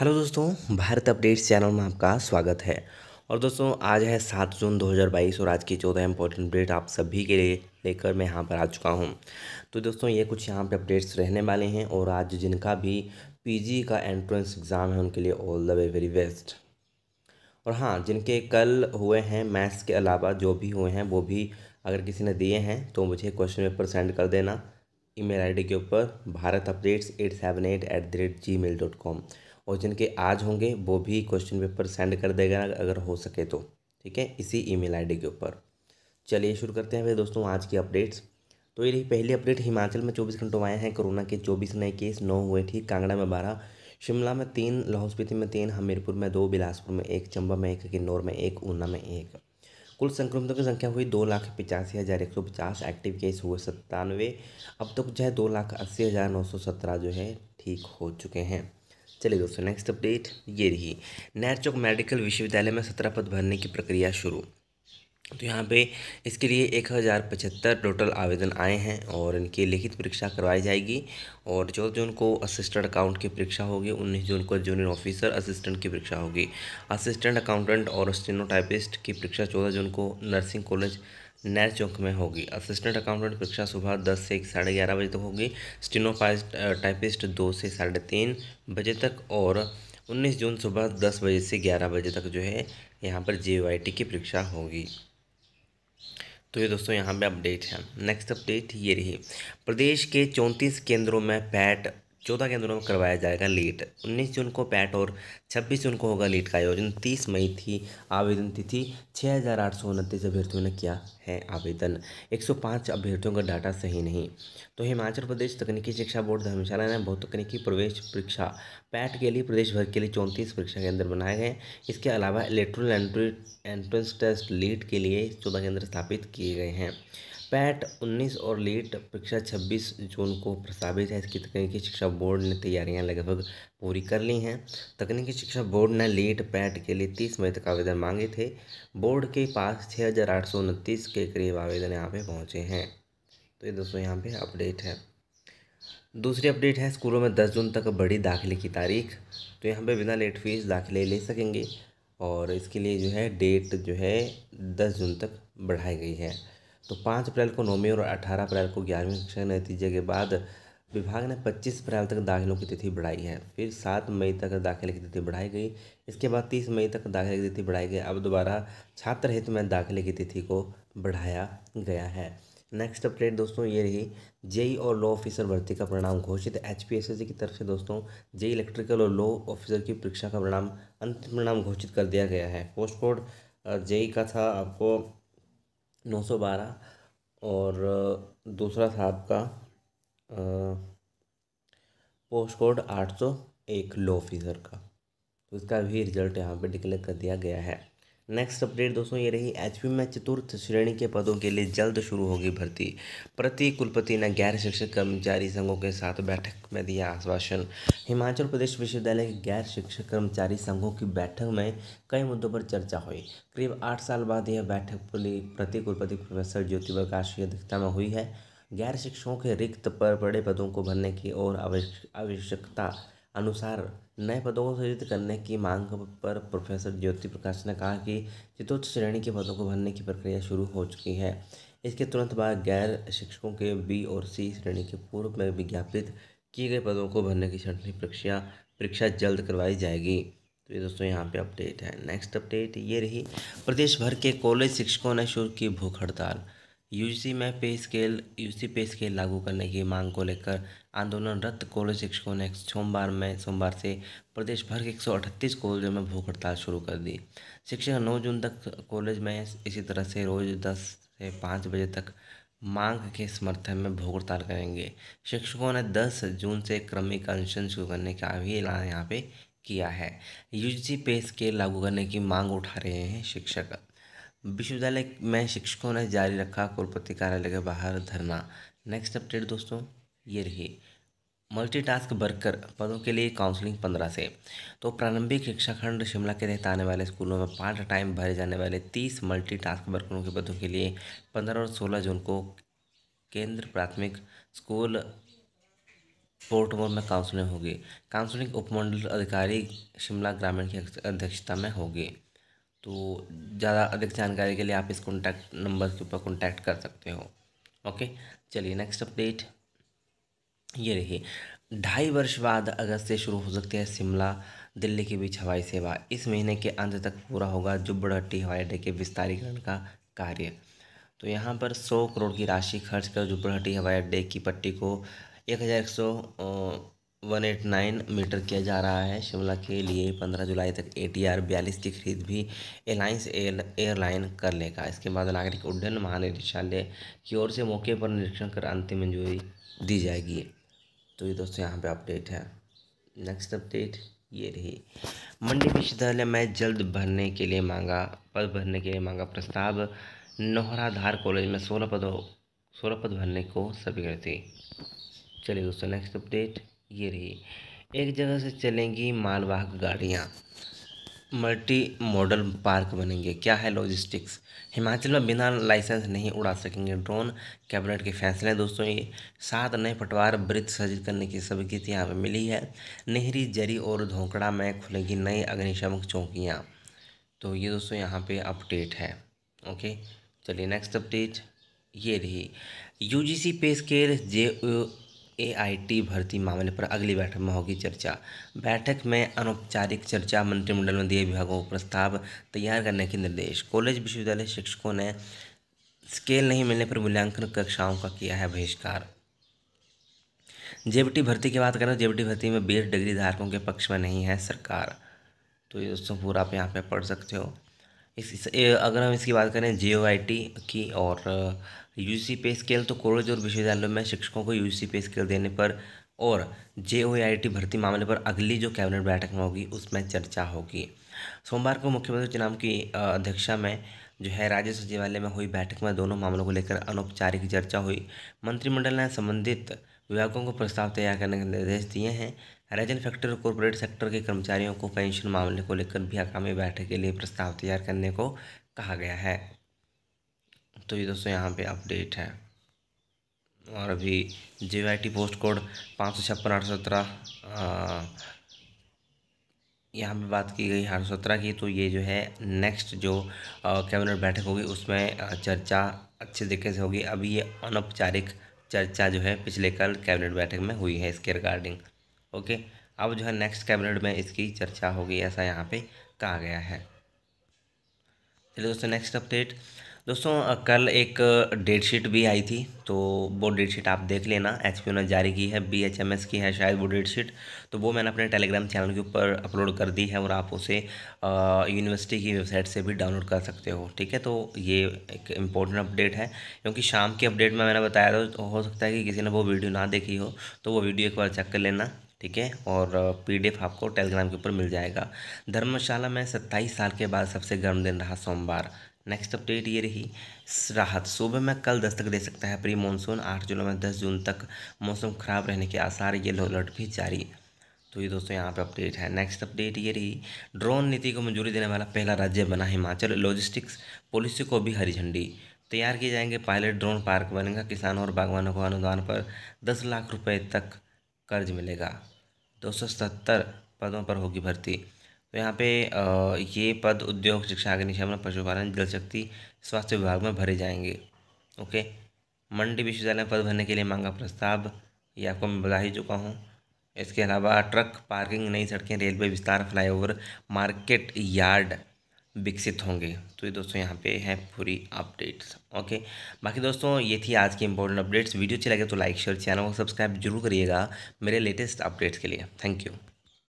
hello दोस्तों Bharat updates channel में आपका स्वागत है और दोस्तों आज है सात जून 2022 और आज की चौदह इंपॉर्टेंट अपडेट आप सभी के लिए लेकर मैं यहाँ पर आ चुका हूँ तो दोस्तों ये कुछ यहाँ पे अपडेट्स रहने वाले हैं और आज जिनका भी पीजी का एंट्रेंस एग्ज़ाम है उनके लिए all the way very best और हाँ जिनके कल हुए हैं मैथ्स के अलावा जो भी हुए हैं वो भी अगर किसी ने दिए हैं तो मुझे क्वेश्चन पेपर सेंड कर देना ई मेल के ऊपर Bharat updates eight seven eight at the rate Gmail dot com और जिनके आज होंगे वो भी क्वेश्चन पेपर सेंड कर देगा अगर हो सके तो ठीक है इसी ईमेल आईडी के ऊपर चलिए शुरू करते हैं भाई दोस्तों आज की अपडेट्स तो ये रही पहली अपडेट हिमाचल में चौबीस घंटों आए हैं कोरोना के चौबीस नए केस नौ हुए ठीक कांगड़ा में बारह शिमला में तीन लाहौल स्पीति में तीन हमीरपुर में दो बिलासपुर में एक चंबा में एक किन्नौर में एक ऊना में एक कुल संक्रमितों की संख्या हुई दो लाख पिचासी हज़ार एक सौ पचास एक्टिव केस हुए सत्तानवे अब तक तो जो है दो लाख अस्सी हज़ार नौ सौ सत्रह जो है ठीक हो चुके हैं चलिए दोस्तों नेक्स्ट अपडेट ये रही नैर चौक मेडिकल विश्वविद्यालय में सत्रह पद भरने की प्रक्रिया शुरू तो यहाँ पे इसके लिए एक हज़ार पचहत्तर टोटल आवेदन आए हैं और इनकी लिखित परीक्षा करवाई जाएगी और चौदह जून को असिस्टेंट अकाउंट की परीक्षा होगी उन्नीस जून को जूनियर ऑफिसर असिस्टेंट की परीक्षा होगी असिस्टेंट अकाउंटेंट और स्टेनोटाइपिस्ट की परीक्षा चौदह जून को नर्सिंग कॉलेज नैर चौक में होगी असिस्टेंट अकाउंटेंट परीक्षा सुबह दस से साढ़े ग्यारह बजे तक होगी स्टिनोपाइज टाइपिस्ट दो से साढ़े तीन बजे तक और उन्नीस जून सुबह दस बजे से ग्यारह बजे तक जो है यहाँ पर जे की परीक्षा होगी तो ये दोस्तों यहाँ पे अपडेट है नेक्स्ट अपडेट ये रही प्रदेश के चौंतीस केंद्रों में पैट चौदह केंद्रों में करवाया जाएगा लीट उन्नीस जून को पैट और छब्बीस जून को होगा लीट का आयोजन तीस मई थी आवेदन तिथि छः हज़ार आठ सौ उनतीस अभ्यर्थियों ने किया है आवेदन एक सौ पाँच अभ्यर्थियों का डाटा सही नहीं तो हिमाचल प्रदेश तकनीकी शिक्षा बोर्ड धर्मशाला ने बहुत तकनीकी प्रवेश परीक्षा पैट के लिए प्रदेश भर के लिए चौंतीस परीक्षा केंद्र बनाए गए इसके अलावा electoral entry entrance test LEET के लिए चौदह केंद्र स्थापित किए गए हैं पैट 19 और लेट परीक्षा 26 जून को प्रस्तावित है इसकी तकनीकी शिक्षा बोर्ड ने तैयारियां लगभग पूरी कर ली हैं तकनीकी शिक्षा बोर्ड ने लेट पैट के लिए 30 मई तक आवेदन मांगे थे बोर्ड के पास छः के करीब आवेदन यहाँ पे पहुँचे हैं तो ये दोस्तों यहाँ पे अपडेट है दूसरी अपडेट है स्कूलों में दस जून तक बड़ी दाखिले की तारीख तो यहाँ पर बिना लेट फीस दाखिले ले सकेंगे और इसके लिए जो है डेट जो है दस जून तक बढ़ाई गई है तो पाँच अप्रैल को नौवीं और अठारह अप्रैल को ग्यारहवीं कक्षा के नतीजे के बाद विभाग ने 25 अप्रैल तक दाखिलों की तिथि बढ़ाई है फिर 7 मई तक दाखिले की तिथि बढ़ाई गई इसके बाद 30 मई तक दाखिले की तिथि बढ़ाई गई अब दोबारा छात्र हित में दाखिले की तिथि को बढ़ाया गया है नेक्स्ट अपडेट दोस्तों ये रही जेई और लॉ ऑफिसर भर्ती का परिणाम घोषित एच की तरफ से दोस्तों जेई इलेक्ट्रिकल और लॉ ऑफिसर की परीक्षा का परिणाम अंतिम परिणाम घोषित कर दिया गया है पोस्ट कोड जेई का था आपको नौ सौ बारह और दूसरा था आपका पोस्ट कोड आठ सौ एक लो ऑफिसर का उसका तो भी रिजल्ट यहाँ पे डिक्लेयर कर दिया गया है नेक्स्ट अपडेट दोस्तों ये रही एच में चतुर्थ श्रेणी के पदों के लिए जल्द शुरू होगी भर्ती प्रति कुलपति ने गैर शिक्षक कर्मचारी संघों के साथ बैठक में दिया आश्वासन हिमाचल प्रदेश विश्वविद्यालय के गैर शिक्षक कर्मचारी संघों की बैठक में कई मुद्दों पर चर्चा हुई करीब आठ साल बाद यह बैठक प्रति कुलपति प्रोफेसर ज्योति प्रकाश की अध्यक्षता में हुई है गैर शिक्षकों के रिक्त पर बड़े पदों को भरने की और आवश्यकता अनुसार नए पदों को सृजित करने की मांग पर प्रोफेसर ज्योति प्रकाश ने कहा कि चतुर्थ श्रेणी के पदों को भरने की प्रक्रिया शुरू हो चुकी है इसके तुरंत बाद गैर शिक्षकों के बी और सी श्रेणी के पूर्व में विज्ञापित किए गए पदों को भरने की छठवीं परीक्षा परीक्षा जल्द करवाई जाएगी तो ये दोस्तों यहाँ पे अपडेट है नेक्स्ट अपडेट ये रही प्रदेश भर के कॉलेज शिक्षकों ने शुरू की भूख हड़ताल यूजीसी में पे स्केल यूसी पे स्केल लागू करने की मांग को लेकर आंदोलनरत कॉलेज शिक्षकों ने सोमवार में सोमवार से प्रदेश भर के 138 कॉलेजों में भूख हड़ताल शुरू कर दी शिक्षक 9 जून तक कॉलेज में इसी तरह से रोज़ 10 से 5 बजे तक मांग के समर्थन में भूख हड़ताल करेंगे शिक्षकों ने 10 जून से क्रमिक अनशन शुरू करने का भी ऐलान यहाँ पे किया है यूजीसी पे स्केल लागू करने की मांग उठा रहे हैं शिक्षक विश्वविद्यालय में शिक्षकों ने जारी रखा कुलपति कार्यालय के बाहर धरना नेक्स्ट अपडेट दोस्तों ये रही मल्टीटास्क वर्कर पदों के लिए काउंसलिंग पंद्रह से तो प्रारंभिक शिक्षा खंड शिमला के तहत आने वाले स्कूलों में पार्ट टाइम भरे जाने वाले तीस मल्टीटास्क वर्करों के पदों के लिए पंद्रह और सोलह जून को केंद्र प्राथमिक स्कूल पोर्टमोर में काउंसलिंग होगी काउंसलिंग उपमंडल अधिकारी शिमला ग्रामीण की अध्यक्षता में होगी तो ज़्यादा अधिक जानकारी के लिए आप इस कॉन्टैक्ट नंबर के ऊपर कॉन्टैक्ट कर सकते हो ओके चलिए नेक्स्ट अपडेट ये रही ढाई वर्ष बाद अगस्त से शुरू हो सकती है शिमला दिल्ली के बीच हवाई सेवा इस महीने के अंत तक पूरा होगा जुब्बड़हट्टी हवाई अड्डे के विस्तारीकरण का कार्य तो यहाँ पर सौ करोड़ की राशि खर्च कर जुब्बड़हट्टी हवाई अड्डे की पट्टी को एक हज़ार एक सौ वन एट नाइन मीटर किया जा रहा है शिमला के लिए पंद्रह जुलाई तक ए टी आर बयालीस की खरीद भी एयर एयरलाइन कर लेगा इसके बाद नागरिक उड्डयन महानिदेशालय की ओर से मौके पर निरीक्षण कर अंतिम मंजूरी दी जाएगी तो ये दोस्तों यहाँ पे अपडेट है नेक्स्ट अपडेट ये रही मंडी विश्वविद्यालय में जल्द भरने के लिए मांगा पद भरने के लिए मांगा प्रस्ताव नोहराधार कॉलेज में सोलह पदों सोलह पद भरने को स्वीकृति चलिए दोस्तों नेक्स्ट अपडेट ये रही एक जगह से चलेंगी मालवाहक गाड़ियाँ मल्टी मॉडल पार्क बनेंगे क्या है लॉजिस्टिक्स हिमाचल में बिना लाइसेंस नहीं उड़ा सकेंगे ड्रोन कैबिनेट के फैसले दोस्तों ये सात नए पटवार वृत्त सज्जित करने की स्वीकृति यहाँ पर मिली है नेहरी जरी और धोकड़ा में खुलेंगी नई अग्निशामक चौकियाँ तो ये दोस्तों यहाँ पे अपडेट है ओके चलिए नेक्स्ट अपडेट ये रही यू जी सी पे स्केल जे एआईटी भर्ती मामले पर अगली बैठक में होगी चर्चा बैठक में अनौपचारिक चर्चा मंत्रिमंडल में दिए विभागों को प्रस्ताव तैयार करने के निर्देश कॉलेज विश्वविद्यालय शिक्षकों ने स्केल नहीं मिलने पर मूल्यांकन कक्षाओं का किया है बहिष्कार जेबीटी भर्ती की बात करें जेबीटी भर्ती में बीएड डिग्री धारकों के पक्ष में नहीं है सरकार तो ये दोस्तों पूरा आप यहाँ पे पढ़ सकते हो इस, इस अगर हम इसकी बात करें जे की और यूसी पे स्केल तो कॉलेज और विश्वविद्यालय में शिक्षकों को यूसी पे स्केल देने पर और जे भर्ती मामले पर अगली जो कैबिनेट बैठक में होगी उसमें चर्चा होगी सोमवार को मुख्यमंत्री चुनाव की अध्यक्षता में जो है राज्य सचिवालय में हुई बैठक में दोनों मामलों को लेकर अनौपचारिक चर्चा हुई मंत्रिमंडल ने संबंधित विभागों को प्रस्ताव तैयार करने के निर्देश दिए हैं रेजन फैक्टर और कॉरपोरेट सेक्टर के कर्मचारियों को पेंशन मामले को लेकर भी आगामी बैठक के लिए प्रस्ताव तैयार करने को कहा गया है तो ये दोस्तों यहाँ पे अपडेट है और अभी जे पोस्ट कोड पाँच सौ छप्पन आठ सौ सत्रह यहाँ पर बात की गई आठ सौ सत्रह की तो ये जो है नेक्स्ट जो कैबिनेट बैठक होगी उसमें चर्चा अच्छे तरीके से होगी अभी ये अनौपचारिक चर्चा जो है पिछले कल कैबिनेट बैठक में हुई है इसके रिगार्डिंग ओके अब जो है नेक्स्ट कैबिनेट में इसकी चर्चा होगी ऐसा यहाँ पे कहा गया है चलिए दोस्तों नेक्स्ट अपडेट दोस्तों कल एक डेट शीट भी आई थी तो वो डेट शीट आप देख लेना एच ने जारी की है बी एच एम एस की है शायद वो डेट शीट तो वो मैंने अपने टेलीग्राम चैनल के ऊपर अपलोड कर दी है और आप उसे यूनिवर्सिटी की वेबसाइट से भी डाउनलोड कर सकते हो ठीक है तो ये एक इम्पोर्टेंट अपडेट है क्योंकि शाम की अपडेट में मैंने बताया था तो हो सकता है कि किसी ने वो वीडियो ना देखी हो तो वो वीडियो एक बार चेक कर लेना ठीक है और पीडीएफ आपको टेलीग्राम के ऊपर मिल जाएगा धर्मशाला में सत्ताईस साल के बाद सबसे गर्म दिन रहा सोमवार नेक्स्ट अपडेट ये रही राहत सुबह में कल दस्तक दे सकता है प्री मानसून आठ जुलाई में दस जून तक मौसम खराब रहने के आसार येलो अलर्ट भी जारी तो ये दोस्तों यहाँ पे अपडेट है नेक्स्ट अपडेट ये रही ड्रोन नीति को मंजूरी देने वाला पहला राज्य बना हिमाचल लॉजिस्टिक्स पॉलिसी को भी हरी झंडी तैयार किए जाएंगे पायलट ड्रोन पार्क बनेगा किसानों और बागवानों को अनुदान पर दस लाख रुपये तक कर्ज मिलेगा दो सौ सत्तर पदों पर होगी भर्ती तो यहाँ पे ये पद उद्योग शिक्षा अग्निशमन पशुपालन जल शक्ति स्वास्थ्य विभाग में भरे जाएंगे ओके मंडी विश्वविद्यालय पद भरने के लिए मांगा प्रस्ताव ये आपको मैं बता ही चुका हूँ इसके अलावा ट्रक पार्किंग नई सड़कें रेलवे विस्तार फ्लाईओवर मार्केट यार्ड विकसित होंगे तो ये दोस्तों यहाँ पे हैं पूरी अपडेट्स ओके बाकी दोस्तों ये थी आज की इंपॉर्टेंट अपडेट्स वीडियो अच्छी लगे तो लाइक शेयर चैनल को सब्सक्राइब जरूर करिएगा मेरे लेटेस्ट अपडेट्स के लिए थैंक यू